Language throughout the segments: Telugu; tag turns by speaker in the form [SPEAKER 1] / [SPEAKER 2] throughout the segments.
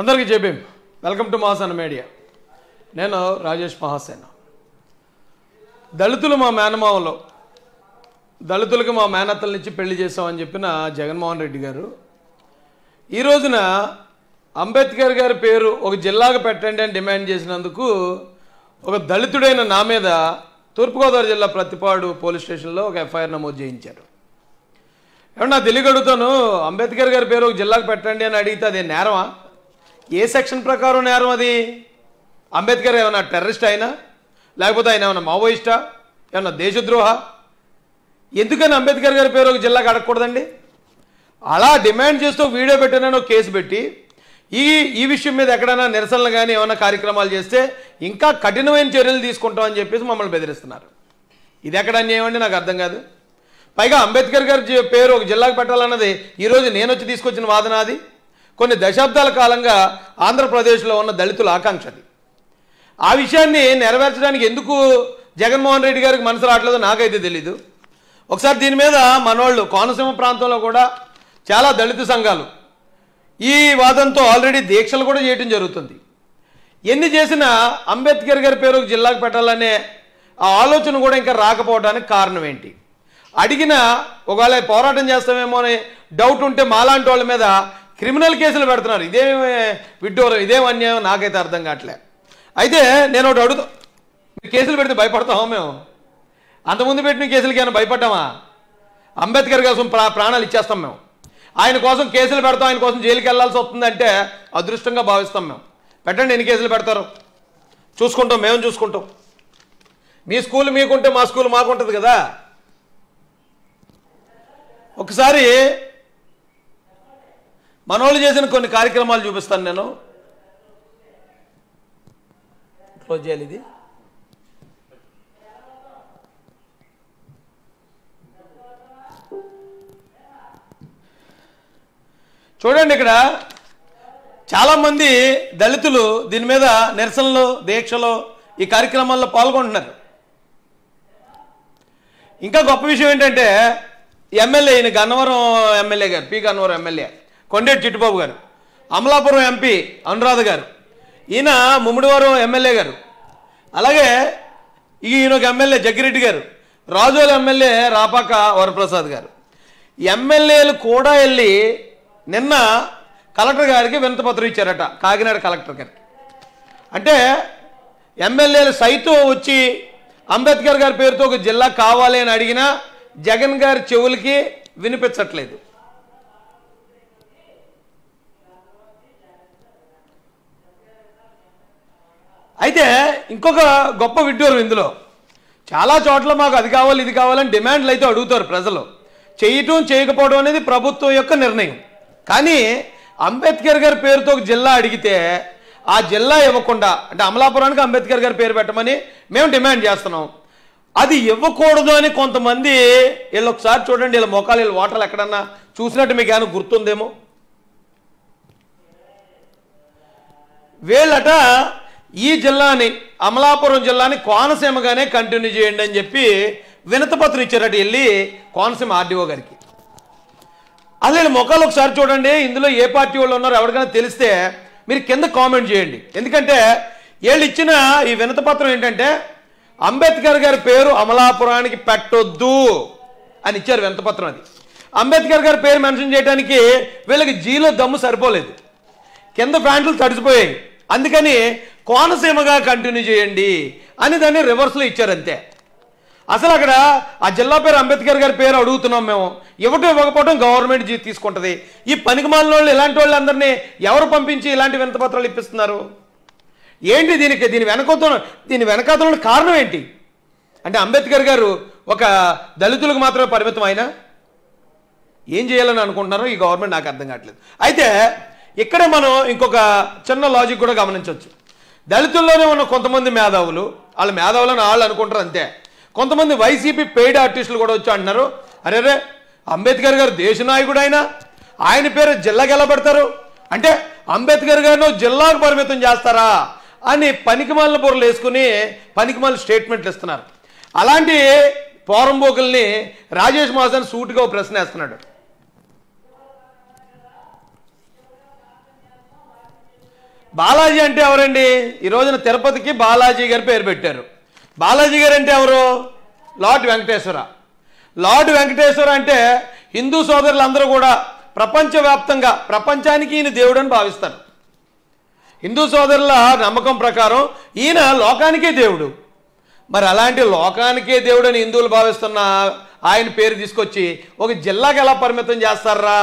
[SPEAKER 1] అందరికీ చెప్పేం వెల్కమ్ టు మహాసేన మీడియా నేను రాజేష్ మహాసేన దళితులు మా మేనమావలో దళితులకు మా మేనత్తల నుంచి పెళ్లి చేసామని చెప్పిన జగన్మోహన్ రెడ్డి గారు ఈ రోజున అంబేద్కర్ గారి పేరు ఒక జిల్లాకు పెట్టండి అని డిమాండ్ చేసినందుకు ఒక దళితుడైన నా మీద తూర్పుగోదావరి జిల్లా ప్రతిపాడు పోలీస్ స్టేషన్లో ఒక ఎఫ్ఐఆర్ నమోదు చేయించారు ఏమన్నా తెలియగడుగుతాను అంబేద్కర్ గారి పేరు ఒక జిల్లాకు పెట్టండి అని అడిగితే అదే నేరమా ఏ సెక్షన్ ప్రకారం నేరం అది అంబేద్కర్ ఏమైనా టెర్రరిస్ట్ అయినా లేకపోతే ఆయన ఏమైనా మావోయిస్టా ఏమన్నా దేశద్రోహ ఎందుకని అంబేద్కర్ గారి పేరు ఒక జిల్లాకు అడగకూడదండి అలా డిమాండ్ చేస్తూ వీడియో పెట్టినో కేసు పెట్టి ఈ ఈ విషయం మీద ఎక్కడైనా నిరసనలు కానీ ఏమైనా కార్యక్రమాలు చేస్తే ఇంకా కఠినమైన చర్యలు తీసుకుంటామని చెప్పేసి మమ్మల్ని బెదిరిస్తున్నారు ఇది ఎక్కడ అన్యాయం నాకు అర్థం కాదు పైగా అంబేద్కర్ గారి పేరు ఒక జిల్లాకు పెట్టాలన్నది ఈరోజు నేను వచ్చి తీసుకొచ్చిన వాదన అది కొన్ని దశాబ్దాల కాలంగా ఆంధ్రప్రదేశ్లో ఉన్న దళితుల ఆకాంక్ష అది ఆ విషయాన్ని నెరవేర్చడానికి ఎందుకు జగన్మోహన్ రెడ్డి గారికి మనసు రావట్లేదో నాకైతే తెలీదు ఒకసారి దీని మీద మనోళ్ళు కోనసీమ ప్రాంతంలో కూడా చాలా దళిత సంఘాలు ఈ వాదంతో ఆల్రెడీ దీక్షలు కూడా చేయటం జరుగుతుంది ఎన్ని చేసినా అంబేద్కర్ గారి పేరు జిల్లాకు పెట్టాలనే ఆ ఆలోచన కూడా ఇంకా రాకపోవడానికి కారణం ఏంటి అడిగినా ఒకవేళ పోరాటం చేస్తామేమో అని డౌట్ ఉంటే మాలాంటి వాళ్ళ మీద క్రిమినల్ కేసులు పెడుతున్నారు ఇదేమి విడ్డూరం ఇదేం అన్యాయం నాకైతే అర్థం కావట్లే అయితే నేను ఒకటి అడుగుతా కేసులు పెడితే భయపడతామా మేము అంతకుముందు పెట్టిన కేసులకి ఏమైనా భయపడ్డామా అంబేద్కర్ కోసం ప్రాణాలు ఇచ్చేస్తాం మేము ఆయన కోసం కేసులు పెడతాం ఆయన కోసం జైలుకి వెళ్లాల్సి వస్తుందంటే అదృష్టంగా భావిస్తాం మేము పెట్టండి ఎన్ని కేసులు పెడతారు చూసుకుంటాం మేము చూసుకుంటాం మీ స్కూల్ మీకుంటే మా స్కూల్ మాకుంటుంది కదా ఒకసారి మనోళ్ళు చేసిన కొన్ని కార్యక్రమాలు చూపిస్తాను నేను క్లోజ్ చేయాలి ఇది చూడండి ఇక్కడ చాలామంది దళితులు దీని మీద నిరసనలు దీక్షలు ఈ కార్యక్రమాల్లో పాల్గొంటున్నారు ఇంకా గొప్ప విషయం ఏంటంటే ఎమ్మెల్యే ఈయన గన్నవరం ఎమ్మెల్యే గారు పి గన్నవరం ఎమ్మెల్యే కొండేటి చిట్టుబాబు గారు అమలాపురం ఎంపీ అనురాధ గారు ఈయన ముమ్మిడివారం ఎమ్మెల్యే గారు అలాగే ఈయన ఒక ఎమ్మెల్యే జగ్గిరెడ్డి గారు రాజోల ఎమ్మెల్యే రాపాక వరప్రసాద్ గారు ఎమ్మెల్యేలు కూడా వెళ్ళి నిన్న కలెక్టర్ గారికి వినతపత్రం ఇచ్చారట కాకినాడ కలెక్టర్ గారికి అంటే ఎమ్మెల్యేలు సైతం వచ్చి అంబేద్కర్ గారి పేరుతో ఒక జిల్లా కావాలి అని అడిగినా జగన్ గారి చెవులకి వినిపించట్లేదు అయితే ఇంకొక గొప్ప విడ్డూరు ఇందులో చాలా చోట్ల మాకు అది కావాలి ఇది కావాలని డిమాండ్లు అయితే అడుగుతారు ప్రజలు చేయటం చేయకపోవడం అనేది ప్రభుత్వం యొక్క నిర్ణయం కానీ అంబేద్కర్ గారి పేరుతో ఒక జిల్లా అడిగితే ఆ జిల్లా ఇవ్వకుండా అంటే అమలాపురానికి అంబేద్కర్ గారి పేరు పెట్టమని మేము డిమాండ్ చేస్తున్నాం అది ఇవ్వకూడదు అని కొంతమంది వీళ్ళు ఒకసారి చూడండి వీళ్ళ మొఖాలు వీళ్ళ వాటర్లు ఎక్కడన్నా చూసినట్టు మీకు ఏమైనా గుర్తుందేమో వీళ్ళట ఈ జిల్లాని అమలాపురం జిల్లాని కోనసీమగానే కంటిన్యూ చేయండి అని చెప్పి వినతపత్రం ఇచ్చారట వెళ్ళి కోనసీమ ఆర్డీఓ గారికి అసలు ముఖాలు ఒకసారి చూడండి ఇందులో ఏ పార్టీ వాళ్ళు ఉన్నారో ఎవరికైనా తెలిస్తే మీరు కింద కామెంట్ చేయండి ఎందుకంటే వీళ్ళు ఇచ్చిన ఈ వినతపత్రం ఏంటంటే అంబేద్కర్ గారి పేరు అమలాపురానికి పెట్టొద్దు అని ఇచ్చారు వినతపత్రం అది అంబేద్కర్ గారి పేరు మెన్షన్ చేయడానికి వీళ్ళకి జీలో దమ్ము సరిపోలేదు కింద ఫ్యాంట్లు తడిసిపోయాయి అందుకని కోనసీమగా కంటిన్యూ చేయండి అని దాన్ని రివర్స్లో ఇచ్చారంతే అసలు అక్కడ ఆ జిల్లా పేరు అంబేద్కర్ గారి పేరు అడుగుతున్నాం మేము ఇవ్వటం ఇవ్వకపోవడం గవర్నమెంట్ తీసుకుంటుంది ఈ పనికి మాలిన వాళ్ళు ఇలాంటి వాళ్ళందరినీ ఎవరు పంపించి ఇలాంటి పత్రాలు ఇప్పిస్తున్నారు ఏంటి దీనికి దీని వెనకతో దీని వెనకాతలో కారణం ఏంటి అంటే అంబేద్కర్ గారు ఒక దళితులకు మాత్రమే పరిమితం అయినా ఏం చేయాలని అనుకుంటున్నారో ఈ గవర్నమెంట్ నాకు అర్థం కావట్లేదు అయితే ఇక్కడే మనం ఇంకొక చిన్న లాజిక్ కూడా గమనించవచ్చు దళితుల్లోనే ఉన్న కొంతమంది మేధావులు వాళ్ళ మేధావులను వాళ్ళు అనుకుంటారు అంతే కొంతమంది వైసీపీ పెయిడ్ ఆర్టిస్టులు కూడా వచ్చి అంటున్నారు అరే రే అంబేద్కర్ గారు దేశ నాయకుడు ఆయన ఆయన పేరు జిల్లాకి ఎలా పెడతారు అంటే అంబేద్కర్ గారిని జిల్లాకు పరిమితం చేస్తారా అని పనికిమాల బుర్రలు వేసుకుని పనికిమాల స్టేట్మెంట్లు ఇస్తున్నారు అలాంటి పోరంబోకుల్ని రాజేష్ మాసాన్ సూటిగా ప్రశ్న వేస్తున్నాడు బాలాజీ అంటే ఎవరండి ఈ రోజున తిరుపతికి బాలాజీ గారి పేరు పెట్టారు బాలాజీ గారు అంటే ఎవరు లార్డ్ వెంకటేశ్వర లార్డ్ వెంకటేశ్వర అంటే హిందూ సోదరులందరూ కూడా ప్రపంచవ్యాప్తంగా ప్రపంచానికి ఈయన దేవుడు అని భావిస్తారు హిందూ సోదరుల నమ్మకం ప్రకారం ఈయన లోకానికే దేవుడు మరి అలాంటి లోకానికే దేవుడు అని హిందువులు భావిస్తున్న ఆయన పేరు తీసుకొచ్చి ఒక జిల్లాకి ఎలా పరిమితం చేస్తారా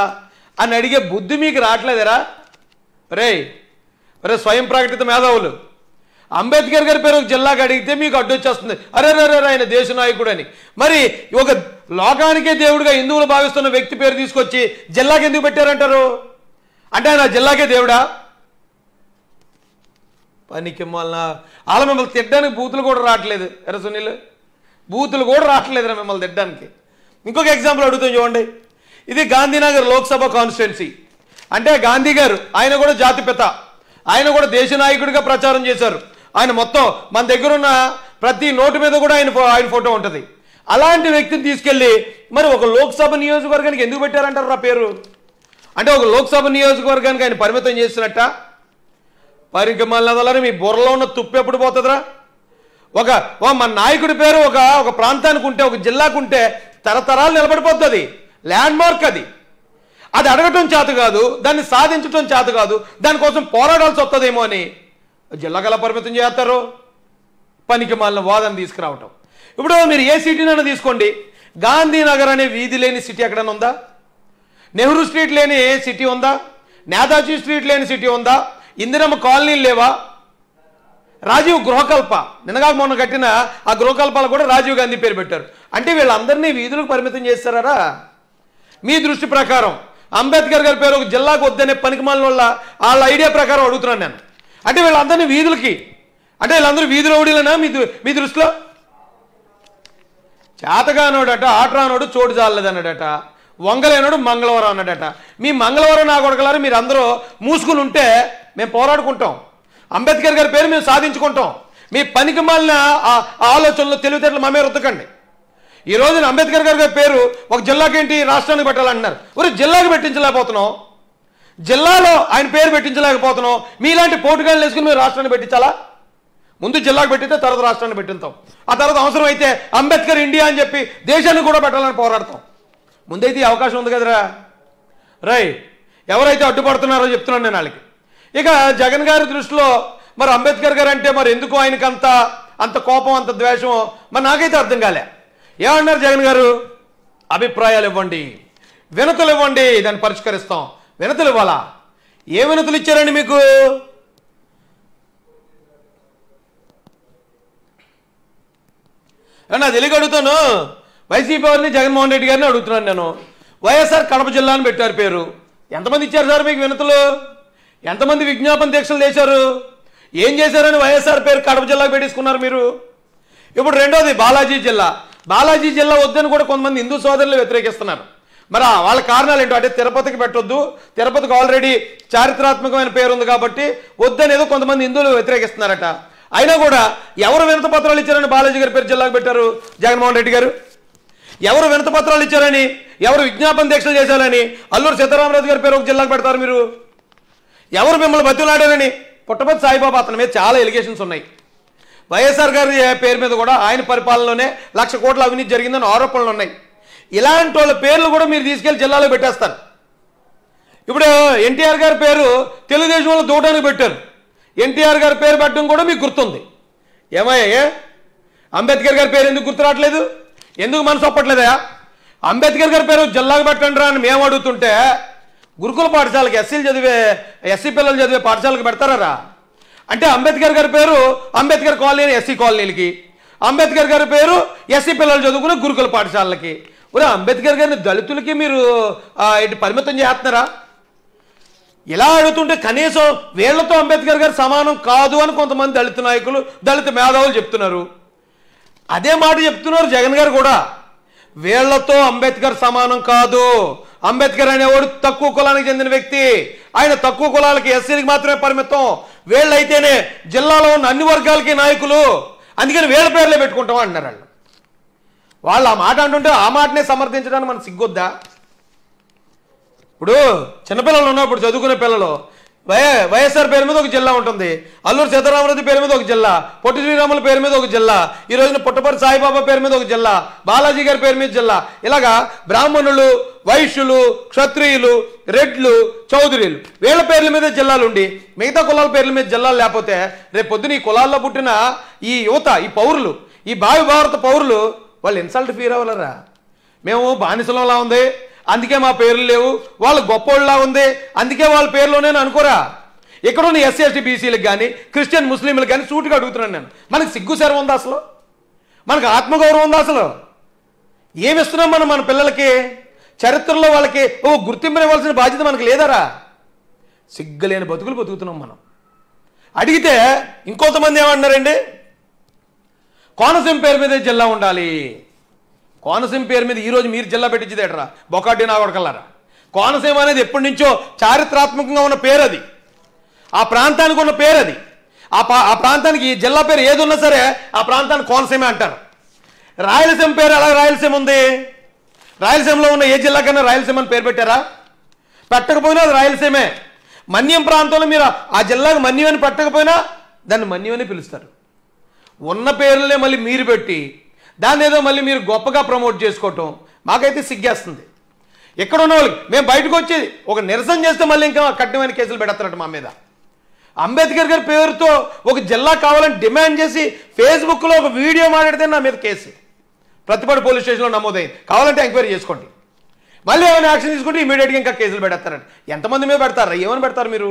[SPEAKER 1] అని అడిగే బుద్ధి మీకు రావట్లేదురా రే అరే స్వయం ప్రకటిత మేధావులు అంబేద్కర్ గారి పేరు జిల్లాకి అడిగితే మీకు అడ్డొచ్చేస్తుంది అరే రే ఆయన దేశ నాయకుడు అని మరి ఒక లోకానికే దేవుడిగా హిందువులు భావిస్తున్న వ్యక్తి పేరు తీసుకొచ్చి జిల్లాకి ఎందుకు పెట్టారంటారు అంటే ఆయన జిల్లాకే దేవుడా పనికి మళ్ళా వాళ్ళ మిమ్మల్ని తిట్టడానికి బూతులు కూడా రావట్లేదు ఎర్ర సునీల్ బూతులు కూడా రావట్లేదురా మిమ్మల్ని తిట్టడానికి ఇంకొక ఎగ్జాంపుల్ అడుగుతాం చూడండి ఇది గాంధీనగర్ లోక్సభ కాన్స్టిట్యున్సీ అంటే గాంధీ గారు ఆయన కూడా జాతిపిత ఆయన కూడా దేశ నాయకుడిగా ప్రచారం చేశారు ఆయన మొత్తం మన దగ్గర ఉన్న ప్రతి నోటు మీద కూడా ఆయన ఆయన ఫోటో ఉంటుంది అలాంటి వ్యక్తిని తీసుకెళ్ళి మరి ఒక లోక్సభ నియోజకవర్గానికి ఎందుకు పెట్టారంటారు ఆ పేరు అంటే ఒక లోక్సభ నియోజకవర్గానికి ఆయన పరిమితం చేసినట్ట పరిగమల మీ బుర్రలో ఉన్న తుప్పు ఎప్పుడు పోతుందిరా ఒక మన నాయకుడి పేరు ఒక ఒక ప్రాంతానికి ఉంటే ఒక జిల్లాకు ఉంటే తరతరాలు నిలబడిపోతుంది ల్యాండ్ మార్క్ అది అది అడగటం చేత కాదు దాన్ని సాధించటం చేత కాదు దానికోసం పోరాడాల్సి వస్తుందేమో అని జిల్లాకల్లా పరిమితం చేస్తారు పనికి మాలిన వాదన తీసుకురావటం ఇప్పుడు మీరు ఏ సిటీనైనా తీసుకోండి గాంధీనగర్ అనే వీధి లేని సిటీ ఎక్కడైనా ఉందా నెహ్రూ స్ట్రీట్ లేని సిటీ ఉందా నేతాజీ స్ట్రీట్ లేని సిటీ ఉందా ఇందిరమ్మ కాలనీలు లేవా రాజీవ్ గృహకల్ప నిన్నగా మొన్న కట్టిన ఆ గృహకల్పాలు కూడా రాజీవ్ గాంధీ పేరు పెట్టారు అంటే వీళ్ళందరినీ వీధులకు పరిమితం చేస్తారా మీ దృష్టి ప్రకారం అంబేద్కర్ గారి పేరు ఒక జిల్లాకు వద్దనే పనికిమాలిన వాళ్ళ వాళ్ళ ఐడియా ప్రకారం అడుగుతున్నాను నేను అంటే వీళ్ళందరినీ వీధులకి అంటే వీళ్ళందరూ వీధిలో రౌడీలనా మీ మీ దృష్టిలో చేతగానోడట ఆటరానోడు చోటు జాలలేదన్నాడట వంగలేనోడు మంగళవారం అన్నాడట మీ మంగళవారం నా కొడగలారు మీరు అందరూ మూసుకుని ఉంటే మేము పోరాడుకుంటాం అంబేద్కర్ గారి పేరు మేము సాధించుకుంటాం మీ పనికి మాలిన ఆలోచనలు తెలివితేటలు మా మీద రుద్దకండి ఈ రోజున అంబేద్కర్ గారి గారి పేరు ఒక జిల్లాకేంటి రాష్ట్రానికి పెట్టాలంటున్నారు ఒక జిల్లాకి పెట్టించలేకపోతున్నాం జిల్లాలో ఆయన పేరు పెట్టించలేకపోతున్నాం మీలాంటి పోటుగాలు వేసుకుని మీరు రాష్ట్రాన్ని పెట్టించాలా ముందు జిల్లాకు పెట్టితే తర్వాత రాష్ట్రాన్ని పెట్టిస్తాం ఆ తర్వాత అవసరం అయితే అంబేద్కర్ ఇండియా అని చెప్పి దేశాన్ని కూడా పెట్టాలని పోరాడతాం ముందైతే అవకాశం ఉంది కదరా రై ఎవరైతే అడ్డుపడుతున్నారో చెప్తున్నాను నేను వాళ్ళకి ఇక జగన్ గారి దృష్టిలో మరి అంబేద్కర్ గారు అంటే మరి ఎందుకు ఆయనకంత అంత కోపం అంత ద్వేషం మరి నాకైతే అర్థం కాలే ఏమన్నారు జగన్ గారు అభిప్రాయాలు ఇవ్వండి వినతులు ఇవ్వండి దాన్ని పరిష్కరిస్తాం వినతులు ఇవ్వాలా ఏ వినతులు ఇచ్చారండి మీకు నా తెలియక అడుగుతాను వైసీపీ వారిని జగన్మోహన్ రెడ్డి గారిని అడుగుతున్నాను నేను వైఎస్ఆర్ కడప జిల్లా అని పెట్టారు పేరు ఎంతమంది ఇచ్చారు సార్ మీకు వినతులు ఎంతమంది విజ్ఞాపన దీక్షలు చేశారు ఏం చేశారని వైఎస్ఆర్ పేరు కడప జిల్లాకు పెట్టేసుకున్నారు మీరు ఇప్పుడు రెండోది బాలాజీ జిల్లా బాలాజీ జిల్లా వద్దని కూడా కొంతమంది హిందూ సోదరులు వ్యతిరేకిస్తున్నారు మరి వాళ్ళ కారణాలు ఏంటో అంటే తిరుపతికి పెట్టొద్దు తిరుపతికి ఆల్రెడీ చారిత్రాత్మకమైన పేరు ఉంది కాబట్టి వద్దనేదో కొంతమంది హిందువులు వ్యతిరేకిస్తున్నారట అయినా కూడా ఎవరు వినత పత్రాలు ఇచ్చారని బాలాజీ గారి పేరు జిల్లాకు పెట్టారు జగన్మోహన్ రెడ్డి గారు ఎవరు వినత పత్రాలు ఇచ్చారని ఎవరు విజ్ఞాపన దీక్షలు చేశారని అల్లూరు సీతారామరాజు గారి పేరు ఒక జిల్లాకు పెడతారు మీరు ఎవరు మిమ్మల్ని బతిలాడారని పుట్టపతి సాయిబాబా అతని మీద చాలా ఎలిగేషన్స్ ఉన్నాయి వైఎస్ఆర్ గారి పేరు మీద కూడా ఆయన పరిపాలనలోనే లక్ష కోట్ల అవినీతి జరిగిందని ఆరోపణలు ఉన్నాయి ఇలాంటి వాళ్ళ పేర్లు కూడా మీరు తీసుకెళ్లి జిల్లాలో పెట్టేస్తారు ఇప్పుడు ఎన్టీఆర్ గారి పేరు తెలుగుదేశం వాళ్ళు దూటానికి పెట్టారు ఎన్టీఆర్ గారి పేరు పెట్టడం కూడా మీకు గుర్తుంది ఏమయ్యా అంబేద్కర్ గారి పేరు ఎందుకు గుర్తు రావట్లేదు ఎందుకు మనసు ఒప్పట్లేదా అంబేద్కర్ గారి పేరు జిల్లాకు పెట్టండి రా అని మేము అడుగుతుంటే గురుకుల పాఠశాలకి ఎస్సీలు చదివే ఎస్సీ పిల్లలు చదివే పాఠశాలకు పెడతారా అంటే అంబేద్కర్ గారి పేరు అంబేద్కర్ కాలనీ ఎస్సీ కాలనీలకి అంబేద్కర్ గారి పేరు ఎస్సీ పిల్లలు చదువుకునే గురుకుల పాఠశాలలకి ఒరే అంబేద్కర్ గారిని దళితులకి మీరు ఇటు పరిమితం చేస్తున్నారా ఇలా అడుగుతుంటే కనీసం వీళ్లతో అంబేద్కర్ గారు సమానం కాదు అని కొంతమంది దళిత నాయకులు దళిత మేధావులు చెప్తున్నారు అదే మాట చెప్తున్నారు జగన్ గారు కూడా వీళ్లతో అంబేద్కర్ సమానం కాదు అంబేద్కర్ అనేవాడు తక్కువ కులానికి చెందిన వ్యక్తి ఆయన తక్కువ కులాలకి ఎస్సీలకి మాత్రమే పరిమితం వీళ్ళైతేనే జిల్లాలో ఉన్న అన్ని వర్గాలకి నాయకులు అందుకని వీళ్ళ పేర్లే పెట్టుకుంటాం అంటున్నారు వాళ్ళు వాళ్ళు ఆ మాట అంటుంటే ఆ మాటనే సమర్థించడానికి మనం సిగ్గొద్దా ఇప్పుడు చిన్నపిల్లలు ఉన్నప్పుడు చదువుకునే పిల్లలు వై వైఎస్ఆర్ పేరు మీద ఒక జిల్లా ఉంటుంది అల్లూరు సీతారామరెడ్డి పేరు మీద ఒక జిల్లా పొట్టి శ్రీరాముల పేరు మీద ఒక జిల్లా ఈ రోజున పుట్టపర్తి సాయిబాబా పేరు మీద ఒక జిల్లా బాలాజీ గారి పేరు మీద జిల్లా ఇలాగా బ్రాహ్మణులు వైశ్యులు క్షత్రియులు రెడ్లు చౌదరిలు వీళ్ళ పేర్ల మీద జిల్లాలు ఉండి మిగతా కులాల పేర్ల మీద జిల్లాలు లేకపోతే రేపు పొద్దున ఈ కులాల్లో పుట్టిన ఈ యువత ఈ పౌరులు ఈ బావి భారత పౌరులు వాళ్ళు ఇన్సల్ట్ ఫీల్ అవ్వలరా మేము బానిసలంలా ఉంది అందుకే మా పేర్లు లేవు వాళ్ళు గొప్పోళ్ళలా ఉంది అందుకే వాళ్ళ నేను అనుకోరా ఇక్కడ ఉన్న ఎస్సీ బీసీలకు కానీ క్రిస్టియన్ ముస్లింలకు కానీ సూటుగా అడుగుతున్నాను నేను మనకు సిగ్గు సర్వం ఉందా అసలు మనకు ఆత్మగౌరవం ఉందా అసలు ఏమిస్తున్నాం మనం మన పిల్లలకి చరిత్రలో వాళ్ళకి ఓ ఇవ్వాల్సిన బాధ్యత మనకు లేదరా సిగ్గులేని బతుకులు బతుకుతున్నాం మనం అడిగితే ఇంకొంతమంది ఏమంటున్నారండి కోనసీమ పేరు మీద జిల్లా ఉండాలి కోనసీమ పేరు మీద ఈరోజు మీరు జిల్లా పెట్టించిదేటరా బొకాటి నాగొడకల్లారా కోనసీమ అనేది ఎప్పటి నుంచో చారిత్రాత్మకంగా ఉన్న పేరు అది ఆ ప్రాంతానికి ఉన్న పేరు అది ఆ ఆ ప్రాంతానికి జిల్లా పేరు ఏది ఉన్నా సరే ఆ ప్రాంతాన్ని కోనసీమ అంటారు రాయలసీమ పేరు అలా రాయలసీమ ఉంది రాయలసీమలో ఉన్న ఏ జిల్లా కన్నా రాయలసీమ అని పేరు పెట్టారా పెట్టకపోయినా అది రాయలసీమే మన్యం ప్రాంతంలో మీరు ఆ జిల్లాకు మన్యం అని పెట్టకపోయినా దాన్ని మన్యం అని పిలుస్తారు ఉన్న పేర్లనే మళ్ళీ మీరు పెట్టి దాన్ని ఏదో మళ్ళీ మీరు గొప్పగా ప్రమోట్ చేసుకోవటం మాకైతే సిగ్గేస్తుంది ఎక్కడ ఉన్న వాళ్ళకి మేము బయటకు వచ్చి ఒక నిరసన చేస్తే మళ్ళీ ఇంకా కఠినమైన కేసులు పెడతారట మా మీద అంబేద్కర్ గారి పేరుతో ఒక జిల్లా కావాలని డిమాండ్ చేసి ఫేస్బుక్లో ఒక వీడియో మాట్లాడితే నా మీద కేసు ప్రతిపాడు పోలీస్ స్టేషన్లో నమోదైంది కావాలంటే ఎంక్వైరీ చేసుకోండి మళ్ళీ ఏమైనా యాక్షన్ తీసుకుంటే ఇమీడియట్గా ఇంకా కేసులు పెడతారంట ఎంతమంది మీద పెడతారా ఏమని పెడతారు మీరు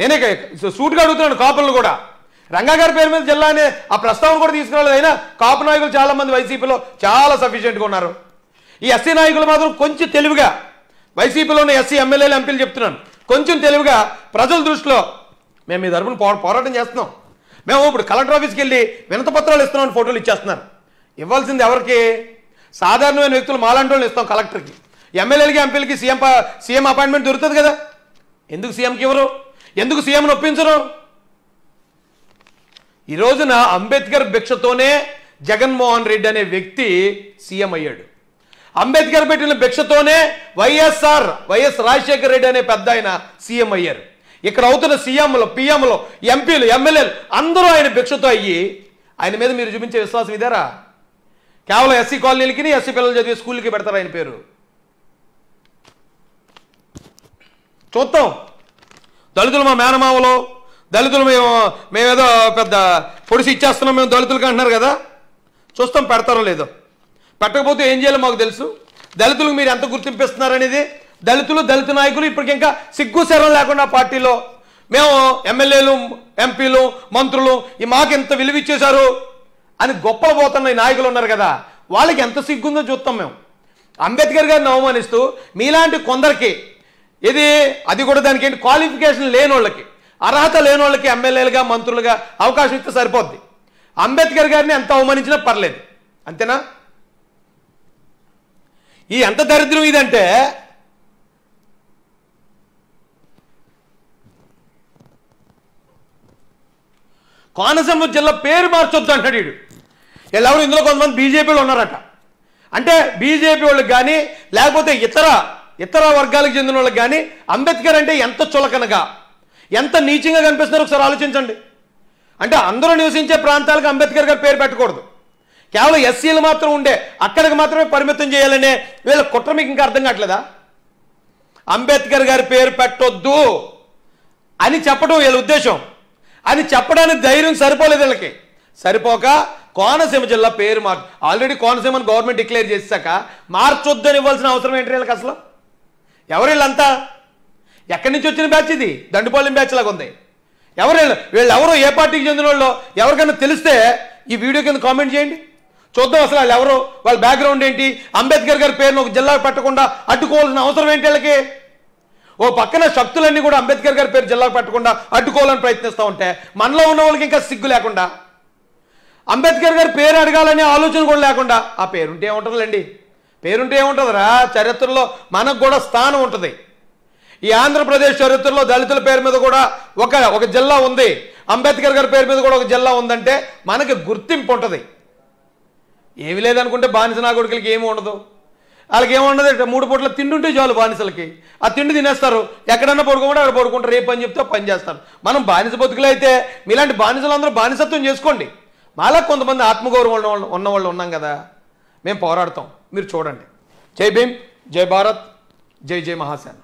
[SPEAKER 1] నేనే సూటుగా అడుగుతున్నాను కాపులను కూడా రంగాగారి గారి పేరు మీద జిల్లా అనే ఆ ప్రస్తావన కూడా తీసుకురాలేదు అయినా కాపు నాయకులు చాలామంది వైసీపీలో చాలా సఫిషియెంట్గా ఉన్నారు ఈ ఎస్సీ నాయకులు మాత్రం కొంచెం తెలివిగా వైసీపీలో ఉన్న ఎస్సీ ఎమ్మెల్యేలు ఎంపీలు చెప్తున్నాను కొంచెం తెలివిగా ప్రజల దృష్టిలో మేము మీ తరపున పోరాటం చేస్తున్నాం మేము ఇప్పుడు కలెక్టర్ ఆఫీస్కి వెళ్ళి వినతపత్రాలు ఇస్తున్నామని ఫోటోలు ఇచ్చేస్తున్నారు ఇవ్వాల్సింది ఎవరికి సాధారణమైన వ్యక్తులు మాలాంటి ఇస్తాం కలెక్టర్కి ఎమ్మెల్యేలకి ఎంపీలకి సీఎం సీఎం అపాయింట్మెంట్ దొరుకుతుంది కదా ఎందుకు సీఎంకి ఇవ్వరు ఎందుకు సీఎంను ఒప్పించరు ఈ రోజున అంబేద్కర్ భిక్షతోనే జగన్మోహన్ రెడ్డి అనే వ్యక్తి సీఎం అయ్యాడు అంబేద్కర్ పెట్టిన భిక్షతోనే వైఎస్ఆర్ వైఎస్ రాజశేఖర రెడ్డి అనే పెద్ద ఆయన సీఎం అయ్యారు ఇక్కడ అవుతున్న సీఎంలు పిఎంలు ఎంపీలు ఎమ్మెల్యేలు అందరూ ఆయన భిక్షతో అయ్యి ఆయన మీద మీరు చూపించే విశ్వాసం ఇదేరా కేవలం ఎస్సీ కాలనీలకి ఎస్సీ పిల్లలు చదివే స్కూల్కి పెడతారు ఆయన పేరు చూద్దాం దళితులు మా మేనమావలో దళితులు మేము మేమేదో పెద్ద పొడిసి ఇచ్చేస్తున్నాం మేము దళితులకి అంటున్నారు కదా చూస్తాం పెడతారో లేదో పెట్టకపోతే ఏం చేయాలో మాకు తెలుసు దళితులకు మీరు ఎంత గుర్తింపిస్తున్నారనేది దళితులు దళిత నాయకులు ఇప్పటికి ఇంకా సిగ్గు శరం లేకుండా పార్టీలో మేము ఎమ్మెల్యేలు ఎంపీలు మంత్రులు ఈ మాకు ఎంత విలువ ఇచ్చేశారు అని గొప్పలు పోతున్న ఈ నాయకులు ఉన్నారు కదా వాళ్ళకి ఎంత సిగ్గుందో చూస్తాం మేము అంబేద్కర్ గారిని అవమానిస్తూ మీలాంటి కొందరికి ఇది అది కూడా దానికి ఏంటి క్వాలిఫికేషన్ లేని వాళ్ళకి అర్హత లేని వాళ్ళకి ఎమ్మెల్యేలుగా మంత్రులుగా అవకాశం ఇస్తే సరిపోద్ది అంబేద్కర్ గారిని ఎంత అవమానించినా పర్లేదు అంతేనా ఈ ఎంత దరిద్రం ఇదంటే కోనసీమ జిల్లా పేరు మార్చొద్దు అంటాడు వీడు వీళ్ళెవరు ఇందులో కొంతమంది బీజేపీలో ఉన్నారట అంటే బీజేపీ వాళ్ళకి కానీ లేకపోతే ఇతర ఇతర వర్గాలకు చెందిన వాళ్ళకి కానీ అంబేద్కర్ అంటే ఎంత చులకనగా ఎంత నీచంగా కనిపిస్తున్నారో ఒకసారి ఆలోచించండి అంటే అందరూ నివసించే ప్రాంతాలకు అంబేద్కర్ గారు పేరు పెట్టకూడదు కేవలం ఎస్సీలు మాత్రం ఉండే అక్కడికి మాత్రమే పరిమితం చేయాలనే వీళ్ళ కుట్ర మీకు ఇంకా అర్థం కావట్లేదా అంబేద్కర్ గారి పేరు పెట్టొద్దు అని చెప్పడం వీళ్ళ ఉద్దేశం అని చెప్పడానికి ధైర్యం సరిపోలేదు వీళ్ళకి సరిపోక కోనసీమ జిల్లా పేరు మార్ ఆల్రెడీ కోనసీమను గవర్నమెంట్ డిక్లేర్ చేశాక అని ఇవ్వాల్సిన అవసరం ఏంటి వీళ్ళకి అసలు ఎవరు వీళ్ళంతా ఎక్కడి నుంచి వచ్చిన బ్యాచ్ ఇది దండిపాలెం బ్యాచ్ లాగా ఉంది ఎవరు వీళ్ళు ఎవరో ఏ పార్టీకి చెందిన వాళ్ళు ఎవరికైనా తెలిస్తే ఈ వీడియో కింద కామెంట్ చేయండి చూద్దాం అసలు వాళ్ళు ఎవరు వాళ్ళ బ్యాక్గ్రౌండ్ ఏంటి అంబేద్కర్ గారి పేరును ఒక జిల్లా పెట్టకుండా అడ్డుకోవాల్సిన అవసరం ఏంటి వీళ్ళకి ఓ పక్కన శక్తులన్నీ కూడా అంబేద్కర్ గారి పేరు జిల్లాకు పెట్టకుండా అడ్డుకోవాలని ప్రయత్నిస్తూ ఉంటే మనలో ఉన్న వాళ్ళకి ఇంకా సిగ్గు లేకుండా అంబేద్కర్ గారి పేరు అడగాలనే ఆలోచన కూడా లేకుండా ఆ పేరుంటే ఏముంటుందండి పేరుంటే ఏముంటుందిరా చరిత్రలో మనకు కూడా స్థానం ఉంటుంది ఈ ఆంధ్రప్రదేశ్ చరిత్రలో దళితుల పేరు మీద కూడా ఒక ఒక జిల్లా ఉంది అంబేద్కర్ గారి పేరు మీద కూడా ఒక జిల్లా ఉందంటే మనకి గుర్తింపు ఉంటుంది ఏమి లేదనుకుంటే బానిస నాగుడికలకి ఏమి ఉండదు వాళ్ళకి ఏముండదు మూడు పూట్ల తిండి ఉంటే చాలు బానిసలకి ఆ తిండి తినేస్తారు ఎక్కడన్నా పడుకోకుండా అక్కడ పడుకుంటారు ఏ పని చెప్తే పని చేస్తారు మనం బానిస బతుకులు అయితే మీలాంటి బానిసలందరూ బానిసత్వం చేసుకోండి మాలా కొంతమంది ఆత్మగౌరవం వాళ్ళు ఉన్నవాళ్ళు ఉన్నాం కదా మేము పోరాడతాం మీరు చూడండి జై భీమ్ జై భారత్ జై జై మహాసేన